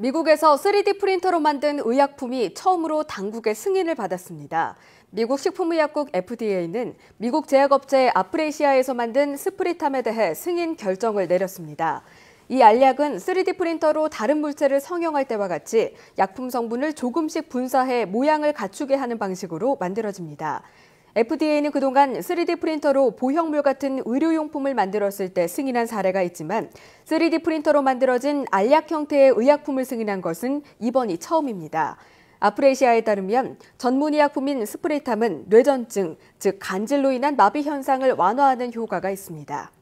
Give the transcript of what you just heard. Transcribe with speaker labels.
Speaker 1: 미국에서 3D 프린터로 만든 의약품이 처음으로 당국의 승인을 받았습니다. 미국 식품의약국 FDA는 미국 제약업체 아프레시아에서 만든 스프리탐에 대해 승인 결정을 내렸습니다. 이 알약은 3D 프린터로 다른 물체를 성형할 때와 같이 약품 성분을 조금씩 분사해 모양을 갖추게 하는 방식으로 만들어집니다. FDA는 그동안 3D 프린터로 보형물 같은 의료용품을 만들었을 때 승인한 사례가 있지만 3D 프린터로 만들어진 알약 형태의 의약품을 승인한 것은 이번이 처음입니다. 아프레시아에 따르면 전문의약품인 스프레탐은 뇌전증, 즉 간질로 인한 마비 현상을 완화하는 효과가 있습니다.